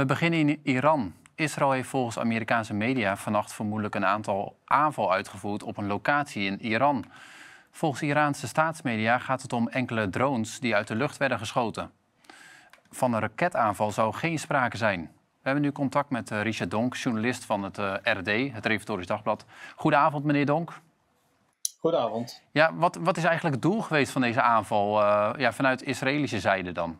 We beginnen in Iran. Israël heeft volgens Amerikaanse media vannacht vermoedelijk een aantal aanval uitgevoerd op een locatie in Iran. Volgens Iraanse staatsmedia gaat het om enkele drones die uit de lucht werden geschoten. Van een raketaanval zou geen sprake zijn. We hebben nu contact met eh, Richard Donk, journalist van het eh, RD, het Reformatorisch Dagblad. Goedenavond, meneer Donk. Goedenavond. Ja, wat, wat is eigenlijk het doel geweest van deze aanval uh, ja, vanuit Israëlische zijde dan?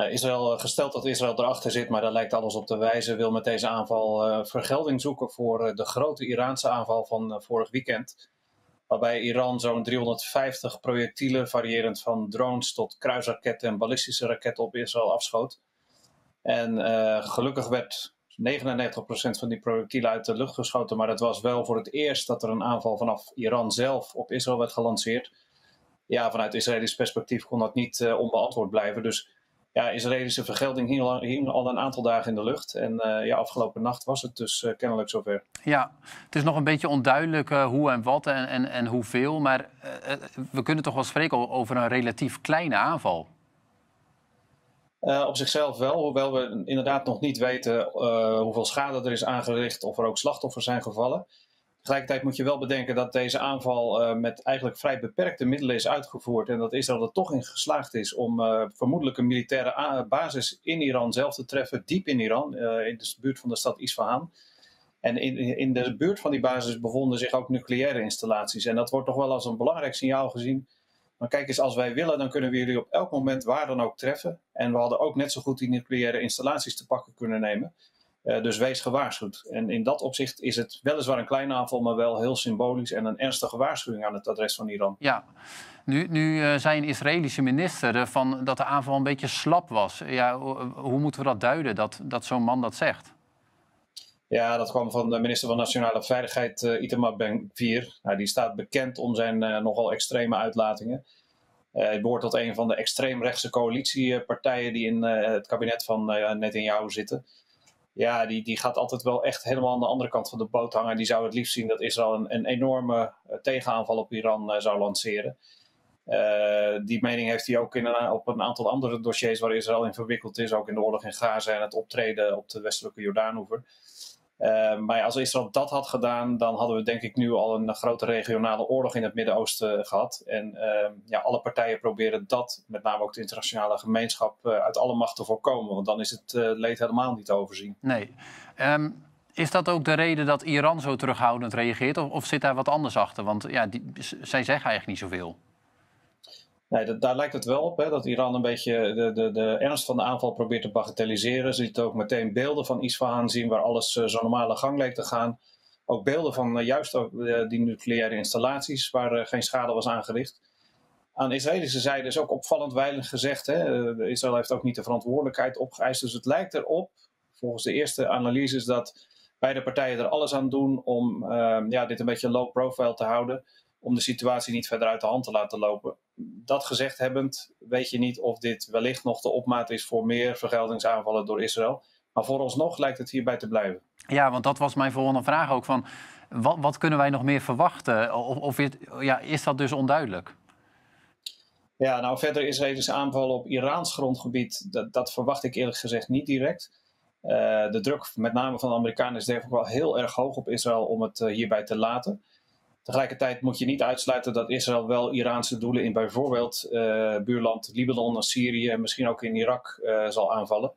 Eh, Israël eh, gesteld dat Israël erachter zit, maar dat lijkt alles op te wijzen, wil met deze aanval eh, vergelding zoeken voor de grote Iraanse aanval van vorig weekend. Waarbij Iran zo'n 350 projectielen, variërend van drones tot kruisraketten en ballistische raketten op Israël afschoot. En gelukkig werd 99% van die projectielen uit de lucht geschoten. Maar dat was wel voor het eerst dat er een aanval vanaf Iran zelf op Israël werd gelanceerd. Ja, vanuit Israëlisch perspectief kon dat niet onbeantwoord blijven. Dus ja, Israëlische vergelding hing al, al een aantal dagen in de lucht. En eh, ja, afgelopen nacht was het dus eh, kennelijk zover. Ja, het is nog een beetje onduidelijk eh, hoe en wat en, en, en hoeveel. Maar we kunnen toch wel spreken over een relatief kleine aanval. op zichzelf wel, hoewel we inderdaad nog niet weten hoeveel schade er is aangericht of er ook slachtoffers zijn gevallen. Tegelijkertijd moet je wel bedenken dat deze aanval eh, met eigenlijk vrij beperkte middelen is uitgevoerd. En dat Israël er toch in geslaagd is om uh, eh, vermoedelijke militaire eh, basis in Iran zelf te treffen, diep in Iran, in de buurt van de stad Isfahan. En in, in de buurt van die basis bevonden zich ook nucleaire installaties. En dat wordt toch wel als een belangrijk signaal gezien. Maar kijk eens, als wij willen, dan kunnen we jullie op elk moment waar dan ook treffen. En we hadden ook net zo goed die nucleaire installaties te pakken kunnen nemen. Eh, dus wees gewaarschuwd. En in dat opzicht is het weliswaar een kleine aanval, maar wel heel symbolisch en een ernstige waarschuwing aan het adres van Iran. Ja, nu, nu eh, zei een Israëlische minister eh, van dat de aanval een beetje slap was. Ja, hoe moeten we dat duiden, dat, dat zo'n man dat zegt? Ja, dat kwam van de minister van Nationale Veiligheid, Itamar Ben-Gvir. Nou, die staat bekend om zijn nogal extreme uitlatingen. hij behoort tot een van de extreemrechtse coalitiepartijen die in het kabinet van Netanyahu zitten ja, die, die gaat altijd wel echt helemaal aan de andere kant van de boot hangen. Die zou het liefst zien dat Israël een, een enorme eh, tegenaanval op Iran eh, zou lanceren. Eh, die mening heeft hij ook in op een aantal andere dossiers waar Israël in verwikkeld is, ook in de oorlog in Gaza en het optreden op de westelijke Jordaanhoever. Ehm, maar als Israël dat had gedaan, dan hadden we denk ik nu al een grote regionale oorlog in het Midden-Oosten eh, gehad. En ehm, ja, alle partijen proberen dat, met name ook de internationale gemeenschap, eh, uit alle macht te voorkomen. Want dan is het eh, leed helemaal niet te overzien. Nee. Ehm, is dat ook de reden dat Iran zo terughoudend reageert? Of, of, zit daar wat anders achter? Want ja, die, zij zeggen eigenlijk niet zoveel. Nee, dat, daar lijkt het wel op, hè, dat Iran een beetje de, de, de, ernst van de aanval probeert te bagatelliseren. Ze ziet ook meteen beelden van Isfahan zien waar alles uh, zo normale gang leek te gaan. Ook beelden van eh, juist eh, die nucleaire installaties waar geen schade was aangericht. Aan de Israëlische zijde is ook opvallend weinig gezegd. Hè. Israël heeft ook niet de verantwoordelijkheid opgeëist. Dus het lijkt erop, volgens de eerste analyses, dat beide partijen er alles aan doen om ja, dit een beetje low profile te houden. Om de situatie niet verder uit de hand te laten lopen dat gezegd hebbend, weet je niet of dit wellicht nog de opmaat is voor meer vergeldingsaanvallen door Israël. Maar vooralsnog lijkt het hierbij te blijven. Ja, want dat was mijn volgende vraag ook. Van, wat, wat kunnen wij nog meer verwachten? Of, of ja, is dat dus onduidelijk? Ja, nou verder Israëlische aanvallen op Iraans grondgebied, dat, dat verwacht ik eerlijk gezegd niet direct. Eh, de druk, met name van de Amerikanen, is denk ik wel heel erg hoog op Israël om het eh, hierbij te laten. Tegelijkertijd moet je niet uitsluiten dat Israël wel Iraanse doelen in bijvoorbeeld eh, buurland Libanon of Syrië en misschien ook in Irak eh, zal aanvallen.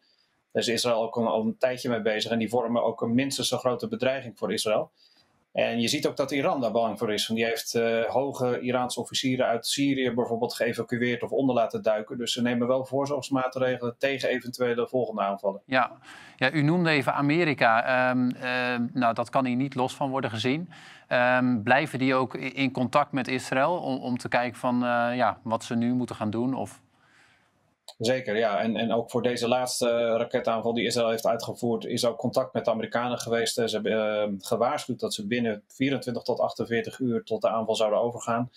Daar is Israël ook al, al een tijdje mee bezig en die vormen ook een minstens zo grote bedreiging voor Israël. En je ziet ook dat Iran daar bang voor is. Want die heeft eh, hoge Iraanse officieren uit Syrië bijvoorbeeld geëvacueerd of onder laten duiken. Dus ze nemen wel voorzorgsmaatregelen tegen eventuele volgende aanvallen. Ja, ja u noemde even Amerika. Ehm, ehm, nou, dat kan hier niet los van worden gezien. Ehm, blijven die ook in contact met Israël om, om te kijken van eh, ja, wat ze nu moeten gaan doen? Of Zeker, ja. En, en ook voor deze laatste raketaanval die Israël heeft uitgevoerd, is ook contact met de Amerikanen geweest. Ze hebben ehm, gewaarschuwd dat ze binnen 24 tot 48 uur tot de aanval zouden overgaan.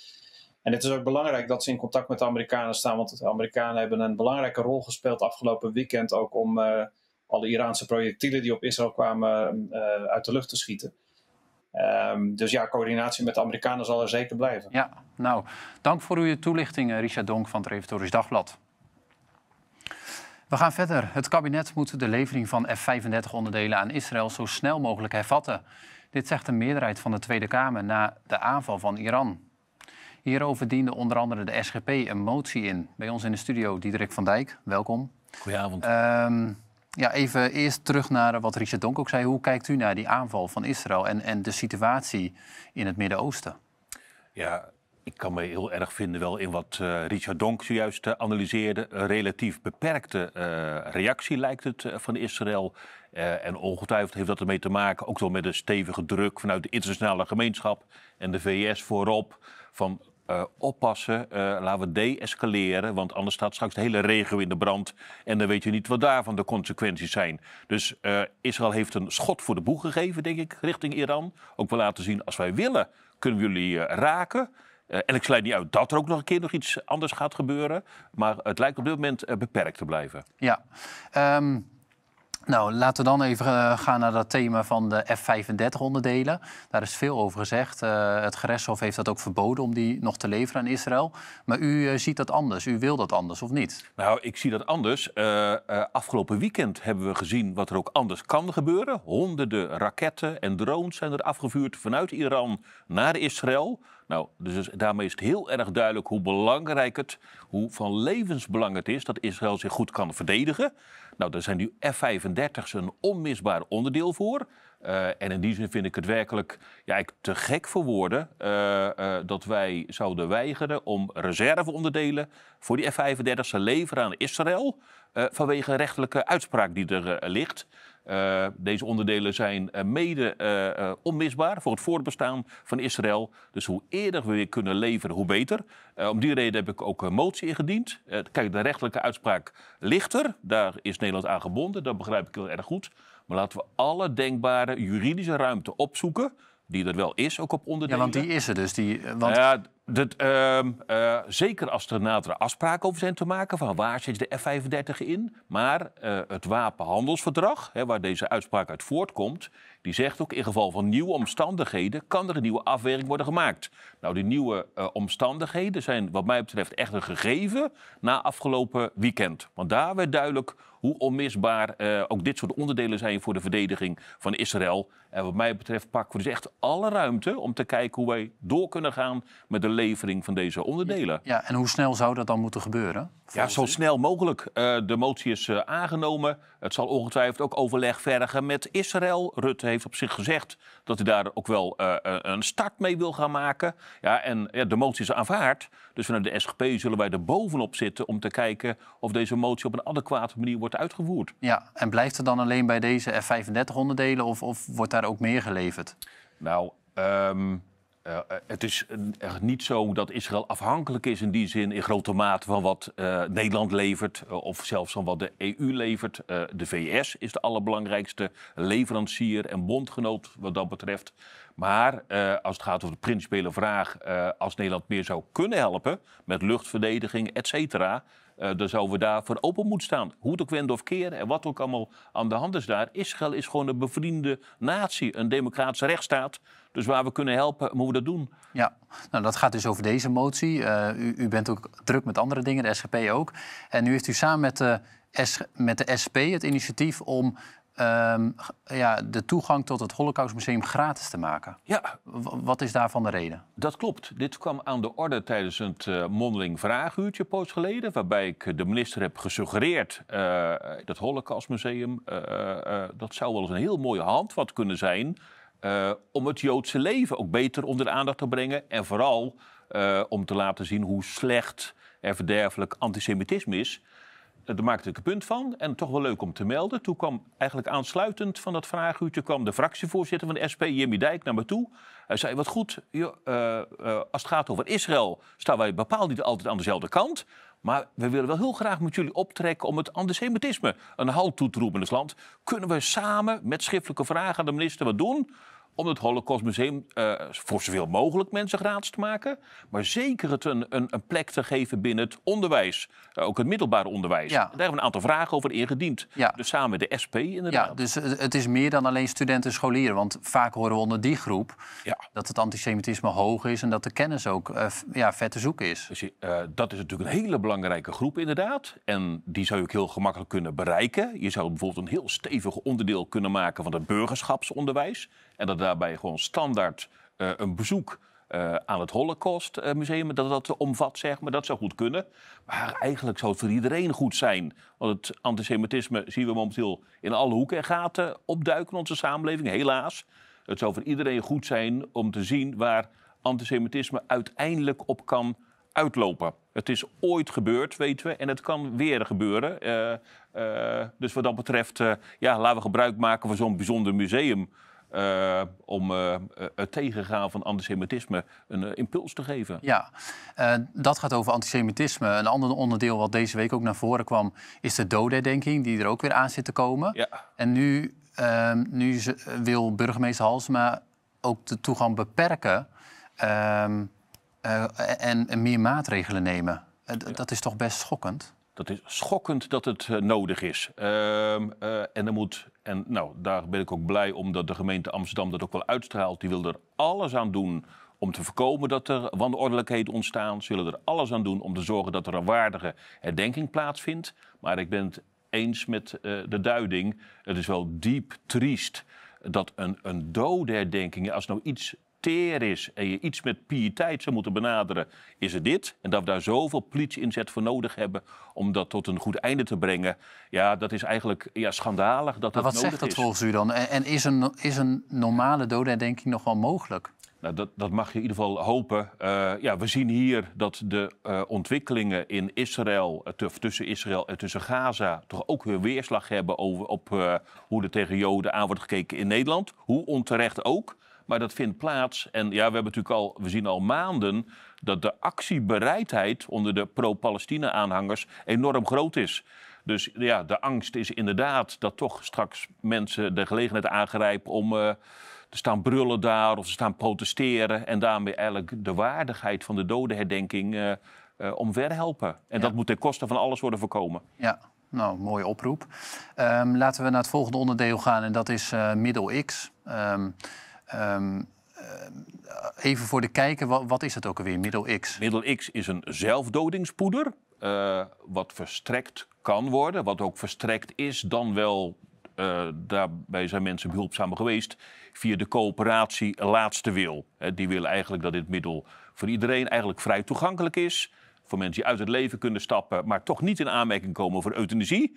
En het is ook belangrijk dat ze in contact met de Amerikanen staan, want de Amerikanen hebben een belangrijke rol gespeeld afgelopen weekend ook om eh, alle Iraanse projectielen die op Israël kwamen eh, uit de lucht te schieten. Ehm, dus ja, coördinatie met de Amerikanen zal er zeker blijven. Ja, nou, dank voor uw toelichting, Richard Donk van het Reventorisch Dagblad. We gaan verder. Het kabinet moet de levering van F-35-onderdelen aan Israël zo snel mogelijk hervatten. Dit zegt de meerderheid van de Tweede Kamer na de aanval van Iran. Hierover diende onder andere de SGP een motie in. Bij ons in de studio Diederik van Dijk, welkom. Goedenavond. Ehm, ja, even eerst terug naar wat Richard Donk ook zei. Hoe kijkt u naar die aanval van Israël en, en de situatie in het Midden-Oosten? Ja, ik kan me heel erg vinden wel in wat eh, Richard Donk zojuist eh, analyseerde. Een relatief beperkte eh, reactie lijkt het van Israël. en ongetwijfeld heeft dat ermee te maken, ook wel met de stevige druk vanuit de internationale gemeenschap en de VS voorop. Van oppassen, laten we de-escaleren. want anders staat straks de hele regio in de brand. En dan weet je niet wat daarvan de consequenties zijn. Dus Israël heeft een schot voor de boeg gegeven, denk ik, richting Iran. Ook wel laten zien, als wij willen, kunnen we jullie raken. Eh, en ik sluit niet uit dat er ook nog een keer nog iets anders gaat gebeuren. Maar het lijkt op dit moment eh, beperkt te blijven. Ja. Ehm, nou, laten we dan even eh, gaan naar dat thema van de F-35-onderdelen. Daar is veel over gezegd. Uh, het gerechtshof heeft dat ook verboden om die nog te leveren aan Israël. Maar u eh, ziet dat anders. U wil dat anders, of niet? Nou, ik zie dat anders. afgelopen weekend hebben we gezien wat er ook anders kan gebeuren. Honderden raketten en drones zijn er afgevuurd vanuit Iran naar Israël. Nou, dus daarmee is het heel erg duidelijk hoe belangrijk het, hoe van levensbelang het is dat Israël zich goed kan verdedigen. Nou, daar zijn nu F-35's een onmisbaar onderdeel voor. Eh, en in die zin vind ik het werkelijk ja, te gek voor woorden eh, eh, dat wij zouden weigeren om reserveonderdelen voor die f 35 te leveren aan Israël vanwege een rechtelijke uitspraak die er ligt. deze onderdelen zijn mede onmisbaar voor het voortbestaan van Israël. Dus hoe eerder we weer kunnen leveren, hoe beter. om die reden heb ik ook een motie ingediend. kijk, de rechtelijke uitspraak ligt er. Daar is Nederland aan gebonden. Dat begrijp ik heel erg goed. Maar laten we alle denkbare juridische ruimte opzoeken. Die er wel is, ook op onderdelen. Ja, want die is er dus. Die, eh, want... Nou ja, dat, ehm, eh, zeker als er nadere afspraken over zijn te maken van waar zit de F-35 in. Maar eh, het wapenhandelsverdrag, hè, waar deze uitspraak uit voortkomt, die zegt ook, in geval van nieuwe omstandigheden kan er een nieuwe afweging worden gemaakt. Nou, die nieuwe eh, omstandigheden zijn wat mij betreft echt een gegeven na afgelopen weekend. Want daar werd duidelijk hoe onmisbaar eh, ook dit soort onderdelen zijn voor de verdediging van Israël. En wat mij betreft pakken we dus echt alle ruimte om te kijken hoe wij door kunnen gaan met de levering van deze onderdelen. Ja, en hoe snel zou dat dan moeten gebeuren? Ja, zo snel mogelijk. Eh, de motie is eh, aangenomen. Het zal ongetwijfeld ook overleg vergen met Israël. Rutte heeft op zich gezegd dat hij daar ook wel eh, een start mee wil gaan maken. Ja, en ja, de motie is aanvaard. Dus vanuit de SGP zullen wij er bovenop zitten om te kijken of deze motie op een adequate manier wordt uitgevoerd. Ja, en blijft het dan alleen bij deze F-35 onderdelen of, of wordt daar ook meer geleverd? Nou, um eh, het is echt niet zo dat Israël afhankelijk is in die zin in grote mate van wat eh, Nederland levert eh, of zelfs van wat de EU levert. de VS is de allerbelangrijkste leverancier en bondgenoot wat dat betreft. Maar als het gaat over de principiële vraag, als Nederland meer zou kunnen helpen met luchtverdediging, et cetera, dan zouden we daar voor open moeten staan. Hoe het ook wend of keren en wat ook allemaal aan de hand is daar. Israël is gewoon een bevriende natie, een democratische rechtsstaat. Dus waar we kunnen helpen, moeten we dat doen. Ja, nou, dat gaat dus over deze motie. Eh, u, u, bent ook druk met andere dingen, de SGP ook. En nu heeft u samen met de, met de SP het initiatief om ehm, ja, de toegang tot het Holocaustmuseum gratis te maken. Ja. wat is daarvan de reden? Dat klopt. Dit kwam aan de orde tijdens het eh, mondeling vraaguurtje poos geleden, waarbij ik de minister heb gesuggereerd uh, dat Holocaustmuseum, dat zou wel eens een heel mooie handvat kunnen zijn eh, om het Joodse leven ook beter onder de aandacht te brengen. En vooral eh, om te laten zien hoe slecht en verderfelijk antisemitisme is daar eh, maakte ik een punt van. En toch wel leuk om te melden. Toen kwam eigenlijk aansluitend van dat vraaguurtje... kwam de fractievoorzitter van de SP, Jimmy Dijk, naar me toe. Hij zei, wat goed, eh, eh, als het gaat over Israël... staan wij bepaald niet altijd aan dezelfde kant. Maar we willen wel heel graag met jullie optrekken... om het antisemitisme een halt toe te roepen in het land. Kunnen we samen met schriftelijke vragen aan de minister wat doen om het Holocaust Museum eh, voor zoveel mogelijk mensen gratis te maken. Maar zeker het een, een, een plek te geven binnen het onderwijs. Eh, ook het middelbaar onderwijs. Daar hebben we een aantal vragen over ingediend. Dus samen met de SP inderdaad. Ja, dus het is meer dan alleen studenten en scholieren. Want vaak horen we onder die groep ja. dat het antisemitisme hoog is... en dat de kennis ook eh, ja, vet te zoeken is. Dus, dat is natuurlijk een hele belangrijke groep inderdaad. En die zou je ook heel gemakkelijk kunnen bereiken. Je zou bijvoorbeeld een heel stevig onderdeel kunnen maken van het burgerschapsonderwijs. En dat daarbij gewoon standaard eh, een bezoek eh, aan het Holocaustmuseum, eh, dat dat omvat, zeg maar. Dat zou goed kunnen. Maar eigenlijk zou het voor iedereen goed zijn. Want het antisemitisme zien we momenteel in alle hoeken en gaten opduiken in onze samenleving, helaas. Het zou voor iedereen goed zijn om te zien waar antisemitisme uiteindelijk op kan uitlopen. Het is ooit gebeurd, weten we, en het kan weer gebeuren. dus wat dat betreft, ja, laten we gebruik maken van zo'n bijzonder museum. Eh, om eh, het tegengaan van antisemitisme een eh, impuls te geven. Ja, dat gaat over antisemitisme. Een ander onderdeel wat deze week ook naar voren kwam, is de doodherdenking, die er ook weer aan zit te komen. Ja. En nu, ehm, nu wil burgemeester Halsema ook de toegang beperken ehm, en, en meer maatregelen nemen. Dat is toch best schokkend? Dat is schokkend dat het eh, nodig is. Ehm, eh, en er moet, en nou, daar ben ik ook blij om dat de gemeente Amsterdam dat ook wel uitstraalt. Die wil er alles aan doen om te voorkomen dat er wanordelijkheden ontstaan. Ze willen er alles aan doen om te zorgen dat er een waardige herdenking plaatsvindt. Maar ik ben het eens met eh, de duiding. Het is wel diep triest dat een, een dode herdenking, als nou iets is en je iets met pietijd zou moeten benaderen, is het dit. En dat we daar zoveel politie-inzet voor nodig hebben om dat tot een goed einde te brengen. Ja, dat is eigenlijk ja, schandalig dat dat nodig is. wat zegt dat volgens u dan? En, is, een, is een normale ik nog wel mogelijk? Nou, dat, dat, mag je in ieder geval hopen. Eh, ja, we zien hier dat de eh, ontwikkelingen in Israël, eh, tussen Israël en tussen Gaza, toch ook hun weerslag hebben over, op hoe er tegen Joden aan wordt gekeken in Nederland. Hoe onterecht ook. Maar dat vindt plaats. En ja, we hebben natuurlijk al, we zien al maanden dat de actiebereidheid onder de pro-Palestina-aanhangers enorm groot is. Dus ja, de angst is inderdaad dat toch straks mensen de gelegenheid aangrijpen om eh, te staan brullen daar of ze staan protesteren. En daarmee eigenlijk de waardigheid van de dodenherdenking uh, eh, uh, eh, omver helpen. En dat moet ten koste van alles worden voorkomen. Ja, nou, mooie oproep. Ehm, laten we naar het volgende onderdeel gaan en dat is Middel X. Ehm, Ehm, eh, even voor de kijker, wat, is dat ook alweer, middel X? Middel X is een zelfdodingspoeder. Eh, wat verstrekt kan worden, wat ook verstrekt is, dan wel. Eh, daarbij zijn mensen behulpzaam geweest via de coöperatie Laatste Wil. die willen eigenlijk dat dit middel voor iedereen eigenlijk vrij toegankelijk is. Voor mensen die uit het leven kunnen stappen, maar toch niet in aanmerking komen voor euthanasie.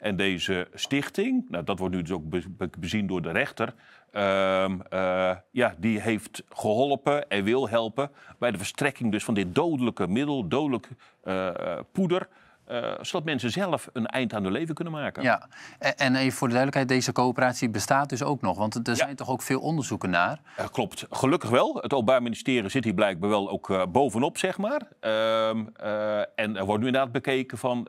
En deze stichting, nou, dat wordt nu dus ook bezien door de rechter, ehm, eh, ja, die heeft geholpen en wil helpen bij de verstrekking dus van dit dodelijke middel, dodelijk eh, eh, poeder, eh, zodat mensen zelf een eind aan hun leven kunnen maken. Ja, en, en even voor de duidelijkheid, deze coöperatie bestaat dus ook nog. Want er zijn toch ook veel onderzoeken naar? Uh, klopt, gelukkig wel. Het Openbaar Ministerie zit hier blijkbaar wel ook eh, bovenop, zeg maar. Ehm, en er wordt nu inderdaad bekeken van,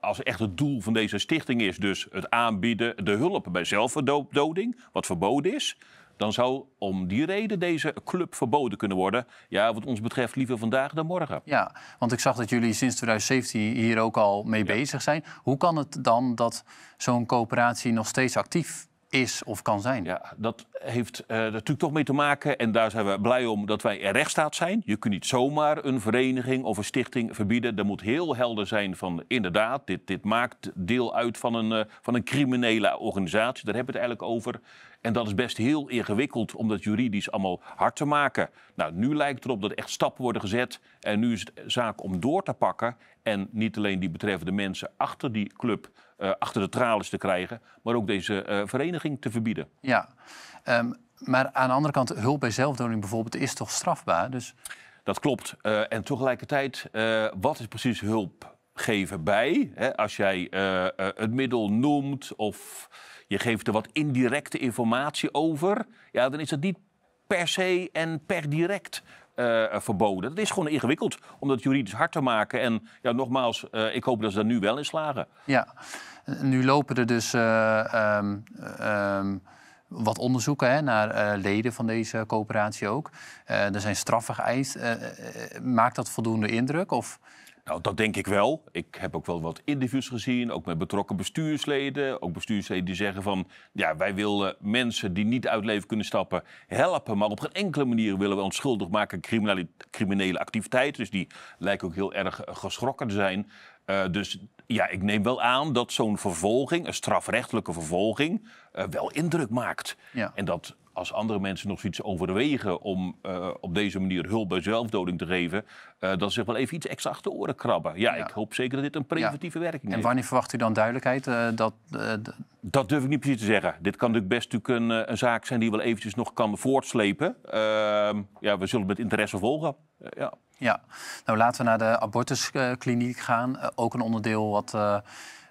als echt het doel van deze stichting is... dus het aanbieden, de hulp bij zelfdoding, wat verboden is dan zou om die reden deze club verboden kunnen worden. Ja, wat ons betreft liever vandaag dan morgen. Ja, want ik zag dat jullie sinds 2017 hier ook al mee bezig zijn. Hoe kan het dan dat zo'n coöperatie nog steeds actief is of kan zijn. Ja, dat heeft uh, natuurlijk toch mee te maken. En daar zijn we blij om dat wij een rechtsstaat zijn. Je kunt niet zomaar een vereniging of een stichting verbieden. Er moet heel helder zijn van inderdaad, dit, dit maakt deel uit van een, eh, van een criminele organisatie. Daar hebben we het eigenlijk over. En dat is best heel ingewikkeld om dat juridisch allemaal hard te maken. Nou, nu lijkt erop dat echt stappen worden gezet. En nu is het zaak om door te pakken. En niet alleen die betreffende mensen achter die club eh, achter de tralies te krijgen, maar ook deze eh, vereniging te verbieden. Ja, ehm, maar aan de andere kant, hulp bij zelfdoding bijvoorbeeld is toch strafbaar? Dus... Dat klopt. Eh, en tegelijkertijd, wat is precies hulp geven bij? Hè? Als jij het middel noemt of je geeft er wat indirecte informatie over, ja, dan is dat niet per se en per direct eh, verboden. Dat is gewoon ingewikkeld om dat juridisch hard te maken. En ja, nogmaals, eh, ik hoop dat ze daar nu wel in slagen. Ja, nu lopen er dus eh, ehm, ehm, wat onderzoeken hè, naar leden van deze coöperatie ook. er zijn straffen geëist. maakt dat voldoende indruk? Of nou, dat denk ik wel. Ik heb ook wel wat interviews gezien, ook met betrokken bestuursleden. Ook bestuursleden die zeggen van, ja, wij willen mensen die niet uit leven kunnen stappen helpen. Maar op geen enkele manier willen we onschuldig maken aan criminele activiteiten. Dus die lijken ook heel erg eh, geschrokken te zijn. Eh, dus ja, ik neem wel aan dat zo'n vervolging, een strafrechtelijke vervolging, eh, wel indruk maakt. Ja. En dat als andere mensen nog zoiets overwegen om eh, op deze manier hulp bij zelfdoding te geven, uh, dat ze zich wel even iets extra achter oren krabben. Ja, ik hoop zeker dat dit een preventieve werking heeft. En wanneer verwacht u dan duidelijkheid? Eh, dat, dat durf ik niet precies te zeggen. Dit kan natuurlijk best natuurlijk een, een zaak zijn die wel eventjes nog kan voortslepen. Ehm, ja, we zullen het met interesse volgen. ja. ja, nou laten we naar de abortuskliniek gaan. ook een onderdeel wat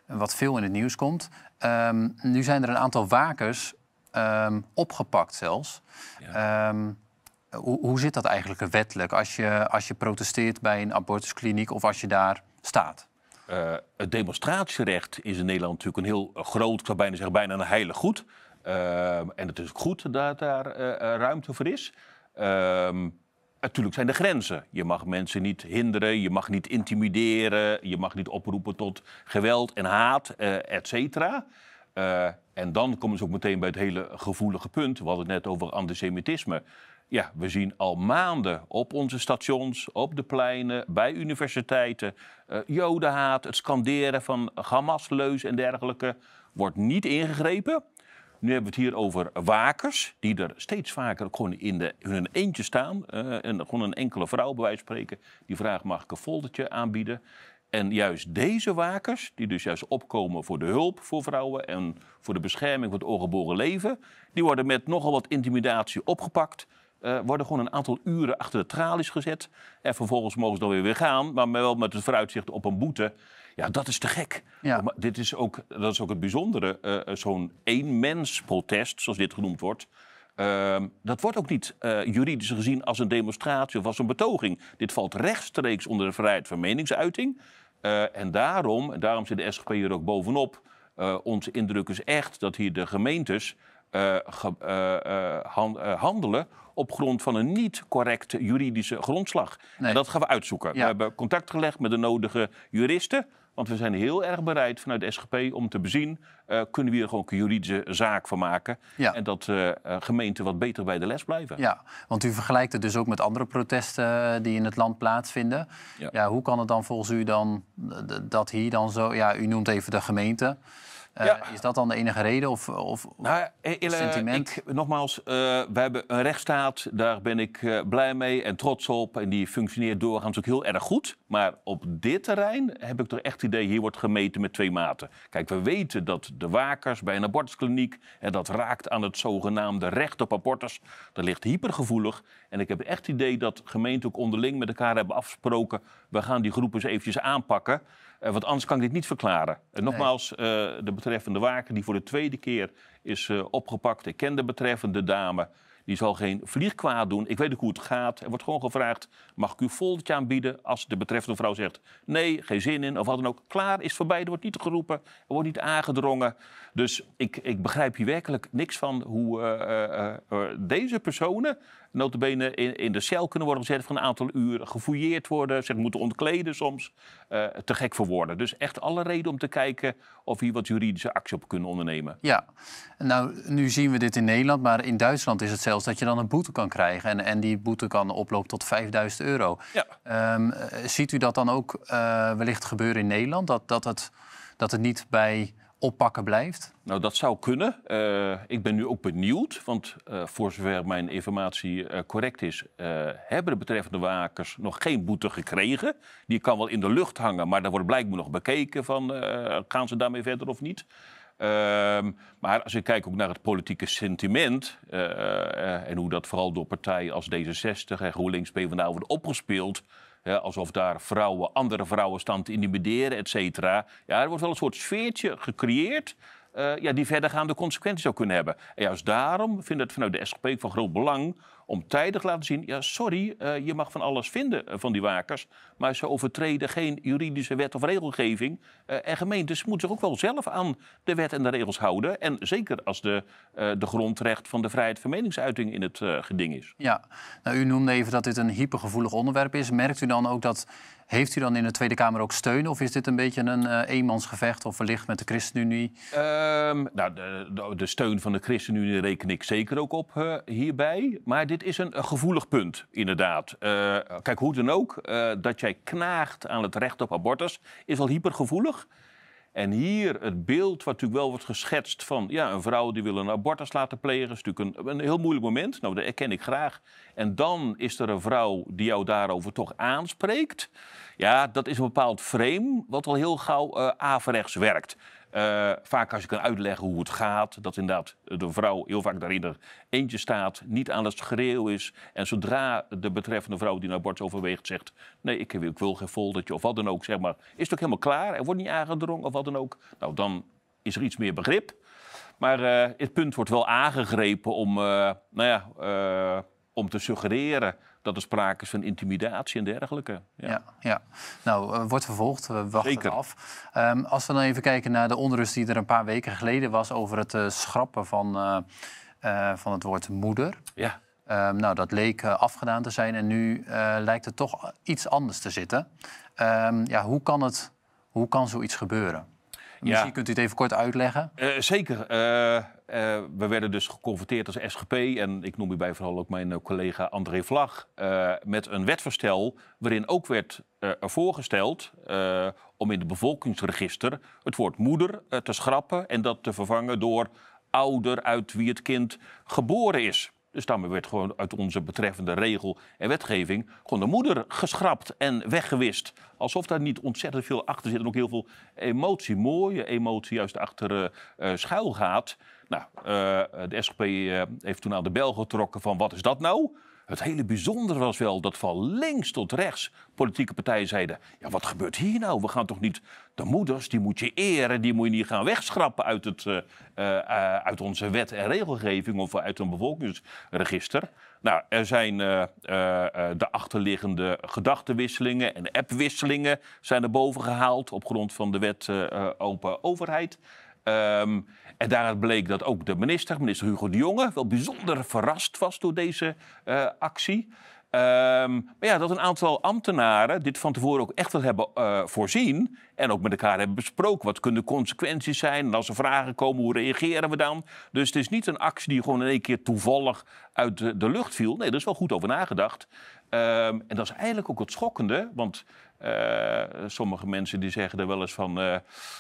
wat veel in het nieuws komt. Ehm, nu zijn er een aantal wakers Ehm, opgepakt zelfs. Ehm, hoe, zit dat eigenlijk wettelijk als je, als je protesteert bij een abortuskliniek of als je daar staat? Eh, het demonstratierecht is in Nederland natuurlijk een heel groot, ik zou bijna zeggen, bijna een heilig goed. Ehm, en het is goed dat daar eh, eh, ruimte voor is. natuurlijk zijn er grenzen. Je mag mensen niet hinderen, je mag niet intimideren, je mag niet oproepen tot geweld en haat, et cetera. Eh, en dan komen ze ook meteen bij het hele gevoelige punt. We hadden het net over antisemitisme. Ja, we zien al maanden op onze stations, op de pleinen, bij universiteiten, uh, jodenhaat, het skanderen van gamasleus en dergelijke, wordt niet ingegrepen. Nu hebben we het hier over wakers, die er steeds vaker gewoon in de, hun eentje staan. Eh, en gewoon een enkele vrouw, bij wijze spreken, die vraagt: mag ik een foldertje aanbieden? En juist deze wakers, die dus juist opkomen voor de hulp voor vrouwen en voor de bescherming van het ongeboren leven, die worden met nogal wat intimidatie opgepakt. Eh, worden gewoon een aantal uren achter de tralies gezet. En vervolgens mogen ze dan weer weer gaan, maar wel met het vooruitzicht op een boete. Ja, dat is te gek. Ja. Oh, maar dit is ook, dat is ook het bijzondere. Eh, eh, zo'n één-mens-protest, zoals dit genoemd wordt, Ehm, dat wordt ook niet eh, juridisch gezien als een demonstratie of als een betoging. Dit valt rechtstreeks onder de vrijheid van meningsuiting. Eh, en daarom, en daarom zit de SGP hier ook bovenop. Eh, onze indruk is echt dat hier de gemeentes handelen op grond van een niet correcte juridische grondslag. En dat gaan we uitzoeken. We hebben contact gelegd met de nodige juristen. Want we zijn heel erg bereid vanuit de SGP om te bezien... Eh, kunnen we hier gewoon een juridische zaak van maken... en dat uh, gemeenten wat beter bij de les blijven. Ja, want u vergelijkt het dus ook met andere protesten die in het land plaatsvinden. Ja. ja hoe kan het dan volgens u dan dat hier dan zo... Ja, u noemt even de gemeente... Eh, is dat dan de enige reden of, of nou, eh, sentiment? Ik, nogmaals, eh, we hebben een rechtsstaat. Daar ben ik blij mee en trots op. En die functioneert doorgaans ook heel erg goed. Maar op dit terrein heb ik toch echt het idee... hier wordt gemeten met twee maten. Kijk, we weten dat de wakers bij een abortuskliniek... en dat raakt aan het zogenaamde recht op abortus. Dat ligt hypergevoelig. En ik heb echt het idee dat gemeenten ook onderling met elkaar hebben afgesproken we gaan die groepen eens eventjes aanpakken. Eh, want anders kan ik dit niet verklaren. En eh, nogmaals, eh, de betreffende waker die voor de tweede keer is opgepakt. Ik ken de betreffende dame. Die zal geen vlieg kwaad doen. Ik weet ook hoe het gaat. Er wordt gewoon gevraagd: mag ik u foldertje aanbieden? Als de betreffende vrouw zegt: nee, geen zin in, of wat dan ook. Klaar, is voorbij. Er wordt niet geroepen, er wordt niet aangedrongen. Dus ik, ik begrijp hier werkelijk niks van hoe deze personen notabene in, in de cel kunnen worden gezet voor een aantal uren, gefouilleerd worden, ze moeten ontkleden soms, eh, te gek voor worden. Dus echt alle reden om te kijken of hier wat juridische actie op kunnen ondernemen. Ja, nou nu zien we dit in Nederland, maar in Duitsland is het zelfs dat je dan een boete kan krijgen en, en die boete kan oplopen tot 5000 euro. Ja. Ehm, eh, ziet u dat dan ook eh, wellicht gebeuren in Nederland, dat, dat, het, dat het niet bij oppakken blijft? Nou, dat zou kunnen. Eh, ik ben nu ook benieuwd, want eh, voor zover mijn informatie eh, correct is, hebben de betreffende wakers nog geen boete gekregen. Die kan wel in de lucht hangen, maar daar wordt blijkbaar nog bekeken van gaan ze daarmee verder of niet. Ehm, maar als ik kijk ook naar het politieke sentiment en hoe dat vooral door partijen als D66 en GroenLinks PvdA wordt opgespeeld, alsof daar vrouwen andere vrouwen staan te intimideren, et cetera. Ja, er wordt wel een soort sfeertje gecreëerd. Eh, ja, die verdergaande consequenties zou kunnen hebben. En juist daarom vind ik het vanuit de SGP van groot belang om tijdig te laten zien... ja, sorry, eh, je mag van alles vinden eh, van die wakers... maar ze overtreden geen juridische wet of regelgeving. Eh, en gemeentes moeten zich ook wel zelf aan de wet en de regels houden. En zeker als de, de grondrecht van de vrijheid van meningsuiting in het geding is. Ja, nou, u noemde even dat dit een hypergevoelig onderwerp is. Merkt u dan ook dat... Heeft u dan in de Tweede Kamer ook steun? Of is dit een beetje een eenmansgevecht of wellicht met de ChristenUnie? Ehm, nou, de, de, steun van de ChristenUnie reken ik zeker ook op hierbij. Maar dit dit is een gevoelig punt, inderdaad. Eh, kijk, hoe dan ook, eh, dat jij knaagt aan het recht op abortus is al hypergevoelig. En hier het beeld wat natuurlijk wel wordt geschetst van ja, een vrouw die wil een abortus laten plegen, is natuurlijk een, heel moeilijk moment. Nou, dat erken ik graag. En dan is er een vrouw die jou daarover toch aanspreekt. Ja, dat is een bepaald frame wat al heel gauw uh, averechts werkt. Eh, vaak als je kan uitleggen hoe het gaat, dat inderdaad de vrouw heel vaak daarin er eentje staat, niet aan het schreeuwen is. En zodra de betreffende vrouw die een bord overweegt zegt, nee, ik, ik wil geen foldertje of wat dan ook, zeg maar, is het ook helemaal klaar, er wordt niet aangedrongen of wat dan ook. Nou, dan is er iets meer begrip. Maar uh, het punt wordt wel aangegrepen om, eh, nou ja, om te suggereren dat er sprake is van intimidatie en dergelijke. Ja, ja, ja. nou, eh, wordt vervolgd. We wachten af. Ehm, als we dan even kijken naar de onrust die er een paar weken geleden was... over het eh, schrappen van, eh, van het woord moeder. Ja. Ehm, nou, dat leek afgedaan te zijn en nu lijkt het toch iets anders te zitten. Ehm, ja, hoe kan, het, hoe kan zoiets gebeuren? Misschien kunt u het even kort uitleggen. Eh, zeker. Eh, eh, we werden dus geconfronteerd als SGP, en ik noem hierbij vooral ook mijn collega André Vlag, met een wetvoorstel waarin ook werd voorgesteld om in het bevolkingsregister het woord moeder te schrappen en dat te vervangen door ouder uit wie het kind geboren is. Dus daarmee werd gewoon uit onze betreffende regel en wetgeving gewoon de moeder geschrapt en weggewist. Alsof daar niet ontzettend veel achter zit en ook heel veel emotie, mooie emotie, juist achter uh, schuil gaat. Nou, uh, de SGP heeft toen aan de bel getrokken van wat is dat nou? Het hele bijzondere was wel dat van links tot rechts politieke partijen zeiden: ja, wat gebeurt hier nou? We gaan toch niet de moeders, die moet je eren, die moet je niet gaan wegschrappen uit, het, eh, eh, uit onze wet en regelgeving of uit een bevolkingsregister. Nou, er zijn eh, de achterliggende gedachtenwisselingen en appwisselingen zijn er boven gehaald op grond van de wet open overheid. Ehm, en daaruit bleek dat ook de minister, minister Hugo de Jonge, wel bijzonder verrast was door deze eh, actie. Ehm, maar ja, dat een aantal ambtenaren dit van tevoren ook echt wel hebben eh, voorzien. En ook met elkaar hebben besproken. Wat kunnen de consequenties zijn? En als er vragen komen, hoe reageren we dan? Dus het is niet een actie die gewoon in één keer toevallig uit de, lucht viel. Nee, er is wel goed over nagedacht. Ehm, en dat is eigenlijk ook het schokkende. Want eh, sommige mensen die zeggen er wel eens van, eh,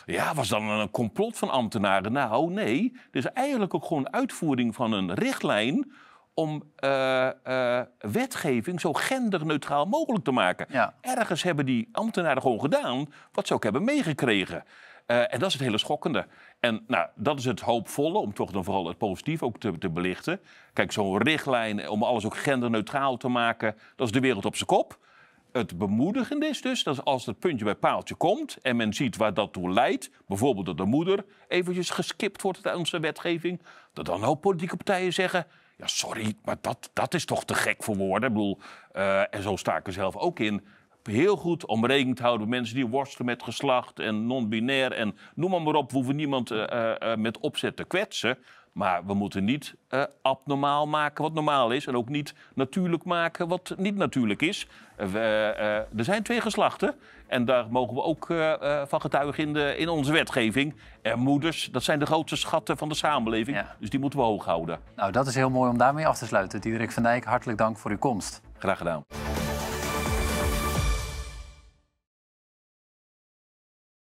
ja, was dan een complot van ambtenaren? Nou, nee, het is eigenlijk ook gewoon uitvoering van een richtlijn om eh, wetgeving zo genderneutraal mogelijk te maken. Ergens hebben die ambtenaren gewoon gedaan wat ze ook hebben meegekregen. en dat is het hele schokkende. En nou, dat is het hoopvolle, om toch dan vooral het positief ook te, te belichten. Kijk, zo'n richtlijn om alles ook genderneutraal te maken, dat is de wereld op zijn kop het bemoedigend is dus dat als het puntje bij paaltje komt en men ziet waar dat toe leidt, bijvoorbeeld dat de moeder eventjes geskipt wordt uit onze wetgeving, dat dan ook politieke partijen zeggen: ja, sorry, maar dat, dat is toch te gek voor woorden. Ik bedoel, eh, en zo sta ik er zelf ook in. Heel goed om rekening te houden met mensen die worstelen met geslacht en non-binair en noem maar, maar op. We hoeven niemand eh, eh, met opzet te kwetsen. Maar we moeten niet eh, abnormaal maken wat normaal is. En ook niet natuurlijk maken wat niet natuurlijk is. Eh, eh, er zijn twee geslachten. En daar mogen we ook van getuigen in, de, in onze wetgeving. En moeders, dat zijn de grootste schatten van de samenleving. Dus die moeten we hoog houden. Nou, dat is heel mooi om daarmee af te sluiten. Diederik van Dijk, hartelijk dank voor uw komst. Graag gedaan.